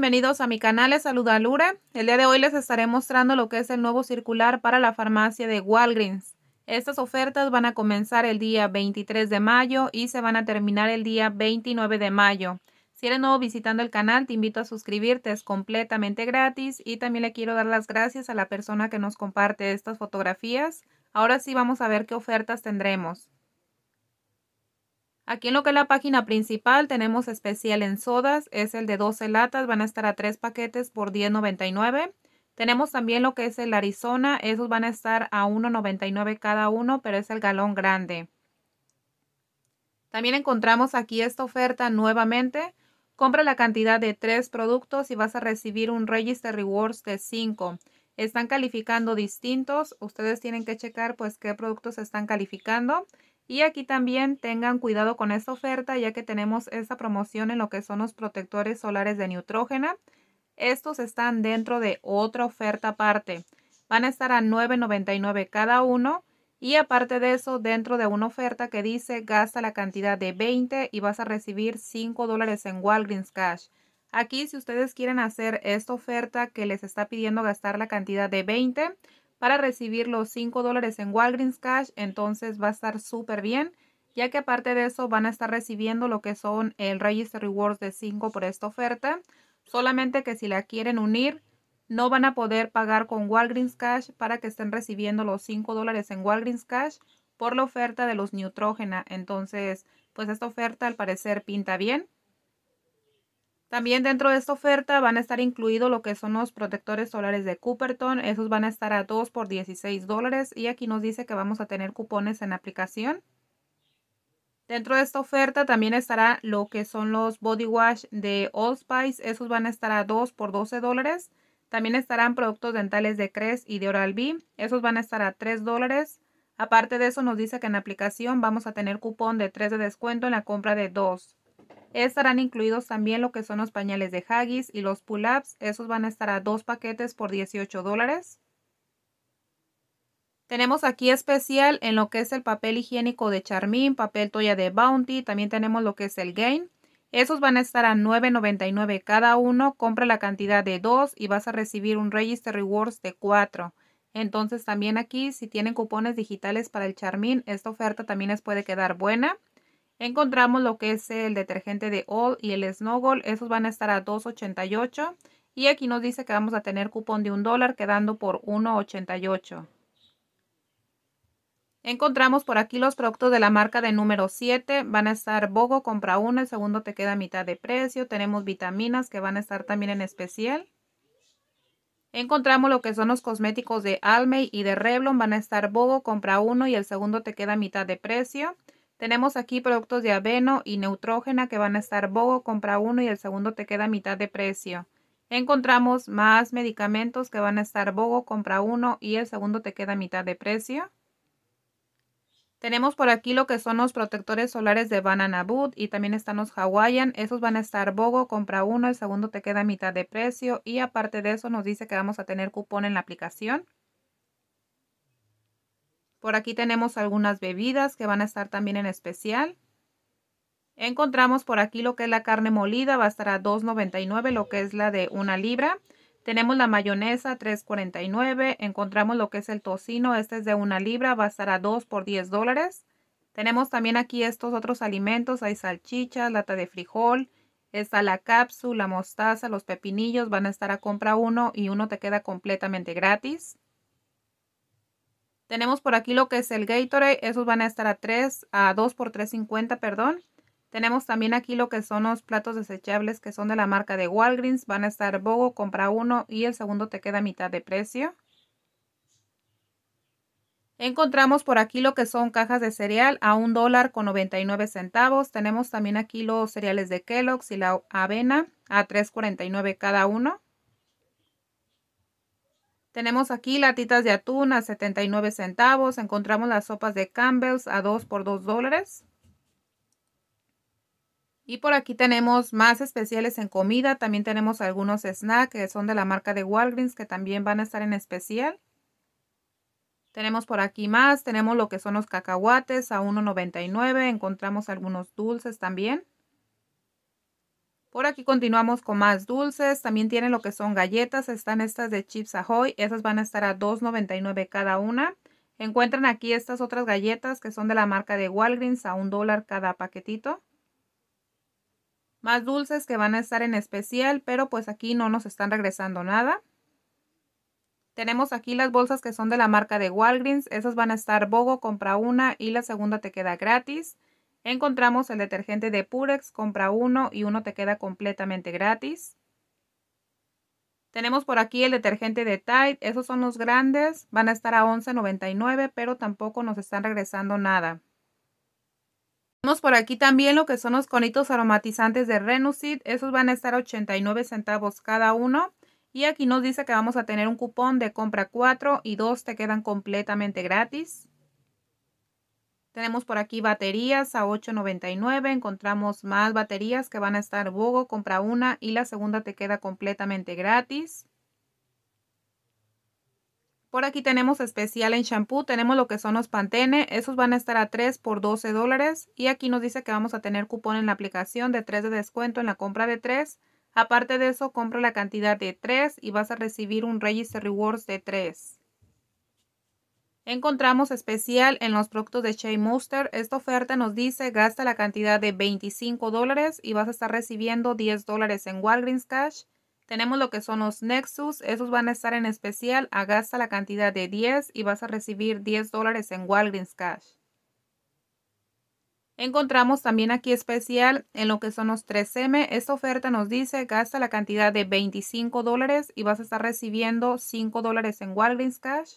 bienvenidos a mi canal, les saluda lura El día de hoy les estaré mostrando lo que es el nuevo circular para la farmacia de Walgreens. Estas ofertas van a comenzar el día 23 de mayo y se van a terminar el día 29 de mayo. Si eres nuevo visitando el canal, te invito a suscribirte, es completamente gratis y también le quiero dar las gracias a la persona que nos comparte estas fotografías. Ahora sí vamos a ver qué ofertas tendremos. Aquí en lo que es la página principal tenemos especial en sodas, es el de 12 latas, van a estar a 3 paquetes por $10.99. Tenemos también lo que es el Arizona, esos van a estar a $1.99 cada uno, pero es el galón grande. También encontramos aquí esta oferta nuevamente. Compra la cantidad de 3 productos y vas a recibir un Register Rewards de 5. Están calificando distintos, ustedes tienen que checar pues qué productos están calificando. Y aquí también tengan cuidado con esta oferta ya que tenemos esta promoción en lo que son los protectores solares de neutrógena. Estos están dentro de otra oferta aparte. Van a estar a $9.99 cada uno. Y aparte de eso, dentro de una oferta que dice gasta la cantidad de 20 y vas a recibir 5 dólares en Walgreens Cash. Aquí si ustedes quieren hacer esta oferta que les está pidiendo gastar la cantidad de 20, para recibir los 5 dólares en Walgreens Cash, entonces va a estar súper bien, ya que aparte de eso van a estar recibiendo lo que son el Register Rewards de 5 por esta oferta, solamente que si la quieren unir, no van a poder pagar con Walgreens Cash para que estén recibiendo los 5 dólares en Walgreens Cash por la oferta de los Neutrógena. Entonces, pues esta oferta al parecer pinta bien. También dentro de esta oferta van a estar incluidos lo que son los protectores solares de Cooperton. Esos van a estar a 2 por 16 dólares y aquí nos dice que vamos a tener cupones en aplicación. Dentro de esta oferta también estará lo que son los body wash de Allspice. Esos van a estar a 2 por 12 dólares. También estarán productos dentales de Crest y de Oral-B. Esos van a estar a 3 dólares. Aparte de eso nos dice que en aplicación vamos a tener cupón de 3 de descuento en la compra de 2. Estarán incluidos también lo que son los pañales de Haggis y los pull-ups. Esos van a estar a dos paquetes por 18 dólares. Tenemos aquí especial en lo que es el papel higiénico de Charmin, papel toalla de Bounty, también tenemos lo que es el Gain. Esos van a estar a $9.99 cada uno, compra la cantidad de dos y vas a recibir un Register Rewards de 4. Entonces también aquí si tienen cupones digitales para el Charmin, esta oferta también les puede quedar buena. Encontramos lo que es el detergente de All y el snowball Esos van a estar a 2.88. Y aquí nos dice que vamos a tener cupón de un dólar quedando por 1.88. Encontramos por aquí los productos de la marca de número 7. Van a estar Bogo, compra uno, el segundo te queda a mitad de precio. Tenemos vitaminas que van a estar también en especial. Encontramos lo que son los cosméticos de Almey y de Revlon. Van a estar Bogo, compra uno y el segundo te queda a mitad de precio. Tenemos aquí productos de aveno y neutrógena que van a estar bogo, compra uno y el segundo te queda a mitad de precio. Encontramos más medicamentos que van a estar bogo, compra uno y el segundo te queda a mitad de precio. Tenemos por aquí lo que son los protectores solares de Banana Boot y también están los Hawaiian. Esos van a estar Bogo, compra uno, el segundo te queda a mitad de precio y aparte de eso nos dice que vamos a tener cupón en la aplicación. Por aquí tenemos algunas bebidas que van a estar también en especial. Encontramos por aquí lo que es la carne molida, va a estar a $2.99, lo que es la de una libra. Tenemos la mayonesa, $3.49. Encontramos lo que es el tocino, este es de una libra, va a estar a 2 por 10 dólares. Tenemos también aquí estos otros alimentos, hay salchichas, lata de frijol, está la cápsula, mostaza, los pepinillos, van a estar a compra uno y uno te queda completamente gratis. Tenemos por aquí lo que es el Gatorade. Esos van a estar a 3, a 2 por 3.50, perdón. Tenemos también aquí lo que son los platos desechables que son de la marca de Walgreens. Van a estar Bogo, compra uno y el segundo te queda a mitad de precio. Encontramos por aquí lo que son cajas de cereal a un dólar con 99 centavos. Tenemos también aquí los cereales de Kellogg's y la avena a 3.49 cada uno. Tenemos aquí latitas de atún a 79 centavos. Encontramos las sopas de Campbell's a 2 por 2 dólares. Y por aquí tenemos más especiales en comida. También tenemos algunos snacks que son de la marca de Walgreens que también van a estar en especial. Tenemos por aquí más. Tenemos lo que son los cacahuates a 1.99. Encontramos algunos dulces también. Por aquí continuamos con más dulces. También tienen lo que son galletas. Están estas de Chips Ahoy. Esas van a estar a $2.99 cada una. Encuentran aquí estas otras galletas que son de la marca de Walgreens a un dólar cada paquetito. Más dulces que van a estar en especial, pero pues aquí no nos están regresando nada. Tenemos aquí las bolsas que son de la marca de Walgreens. Esas van a estar Bogo, compra una y la segunda te queda gratis. Encontramos el detergente de Purex, compra uno y uno te queda completamente gratis. Tenemos por aquí el detergente de Tide, esos son los grandes, van a estar a $11.99, pero tampoco nos están regresando nada. Tenemos por aquí también lo que son los conitos aromatizantes de Renucid, esos van a estar a 89 centavos cada uno. Y aquí nos dice que vamos a tener un cupón de compra 4 y 2 te quedan completamente gratis. Tenemos por aquí baterías a 8.99. Encontramos más baterías que van a estar Bogo. Compra una y la segunda te queda completamente gratis. Por aquí tenemos especial en shampoo. Tenemos lo que son los Pantene. Esos van a estar a 3 por 12 dólares. Y aquí nos dice que vamos a tener cupón en la aplicación de 3 de descuento en la compra de 3. Aparte de eso, compra la cantidad de 3 y vas a recibir un Register Rewards de 3. Encontramos especial en los productos de Shea Monster Esta oferta nos dice gasta la cantidad de 25 dólares y vas a estar recibiendo 10 dólares en Walgreens Cash. Tenemos lo que son los Nexus. Esos van a estar en especial a ah, gasta la cantidad de 10 y vas a recibir 10 dólares en Walgreens Cash. Encontramos también aquí especial en lo que son los 3M. Esta oferta nos dice gasta la cantidad de 25 dólares y vas a estar recibiendo 5 dólares en Walgreens Cash.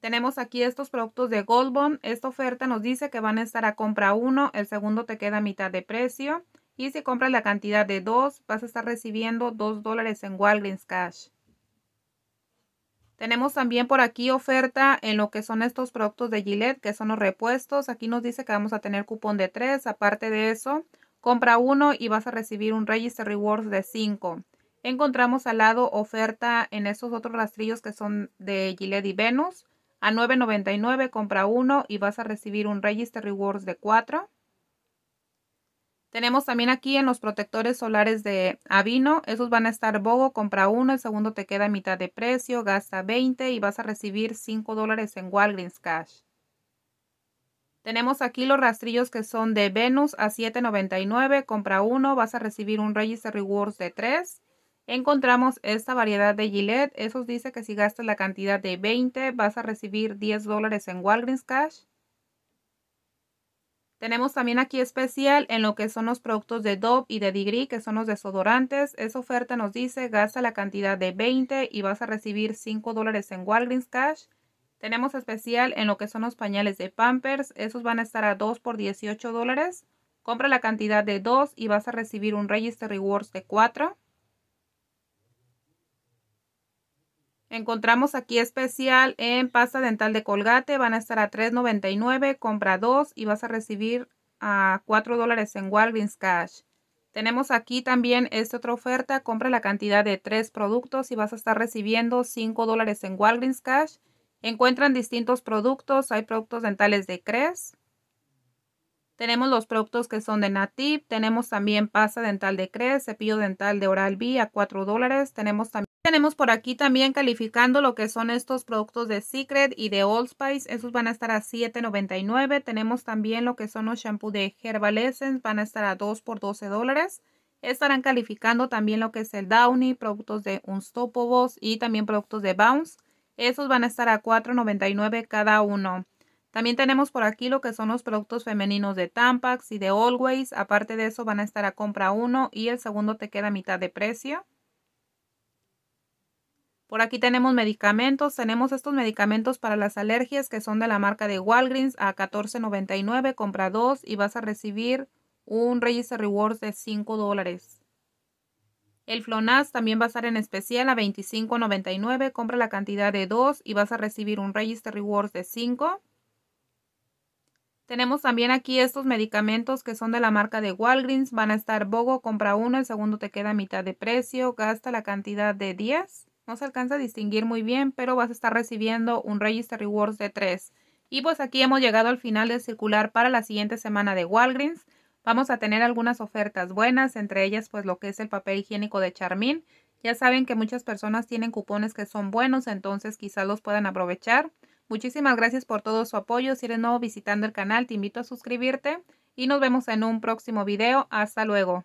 Tenemos aquí estos productos de Gold Esta oferta nos dice que van a estar a compra uno el segundo te queda a mitad de precio. Y si compras la cantidad de 2, vas a estar recibiendo 2 dólares en Walgreens Cash. Tenemos también por aquí oferta en lo que son estos productos de Gillette, que son los repuestos. Aquí nos dice que vamos a tener cupón de 3. Aparte de eso, compra uno y vas a recibir un Register Rewards de 5. Encontramos al lado oferta en estos otros rastrillos que son de Gillette y Venus. A $9.99 compra uno y vas a recibir un Register Rewards de 4. Tenemos también aquí en los protectores solares de Avino. Esos van a estar Bogo, compra uno, el segundo te queda a mitad de precio, gasta 20 y vas a recibir 5 dólares en Walgreens Cash. Tenemos aquí los rastrillos que son de Venus a $7.99, compra uno, vas a recibir un Register Rewards de 3 encontramos esta variedad de Gillette. Eso dice que si gastas la cantidad de 20 vas a recibir 10 dólares en Walgreens Cash. Tenemos también aquí especial en lo que son los productos de Dove y de Degree, que son los desodorantes. Esa oferta nos dice, gasta la cantidad de 20 y vas a recibir 5 dólares en Walgreens Cash. Tenemos especial en lo que son los pañales de Pampers. Esos van a estar a 2 por 18 dólares. Compra la cantidad de 2 y vas a recibir un Register Rewards de 4. Encontramos aquí especial en pasta dental de Colgate. Van a estar a $3.99. Compra dos y vas a recibir a $4 dólares en Walgreens Cash. Tenemos aquí también esta otra oferta. Compra la cantidad de tres productos y vas a estar recibiendo $5 dólares en Walgreens Cash. Encuentran distintos productos. Hay productos dentales de Cres. Tenemos los productos que son de Natip, Tenemos también pasta dental de Cres, cepillo dental de Oral B a $4 dólares. Tenemos también tenemos por aquí también calificando lo que son estos productos de Secret y de Old Spice. Esos van a estar a $7.99. Tenemos también lo que son los shampoos de Herbal Essence. Van a estar a 2 por 12 dólares. Estarán calificando también lo que es el Downy, productos de Unstoppables y también productos de Bounce. Esos van a estar a $4.99 cada uno. También tenemos por aquí lo que son los productos femeninos de Tampax y de Always. Aparte de eso van a estar a compra uno y el segundo te queda a mitad de precio. Por aquí tenemos medicamentos, tenemos estos medicamentos para las alergias que son de la marca de Walgreens a $14.99, compra dos y vas a recibir un Register Rewards de 5 dólares. El Flonas también va a estar en especial a $25.99, compra la cantidad de 2 y vas a recibir un Register Rewards de 5. Tenemos también aquí estos medicamentos que son de la marca de Walgreens, van a estar Bogo, compra uno, el segundo te queda a mitad de precio, gasta la cantidad de 10. No se alcanza a distinguir muy bien, pero vas a estar recibiendo un Register Rewards de 3. Y pues aquí hemos llegado al final del circular para la siguiente semana de Walgreens. Vamos a tener algunas ofertas buenas, entre ellas pues lo que es el papel higiénico de Charmin. Ya saben que muchas personas tienen cupones que son buenos, entonces quizás los puedan aprovechar. Muchísimas gracias por todo su apoyo. Si eres nuevo visitando el canal, te invito a suscribirte y nos vemos en un próximo video. Hasta luego.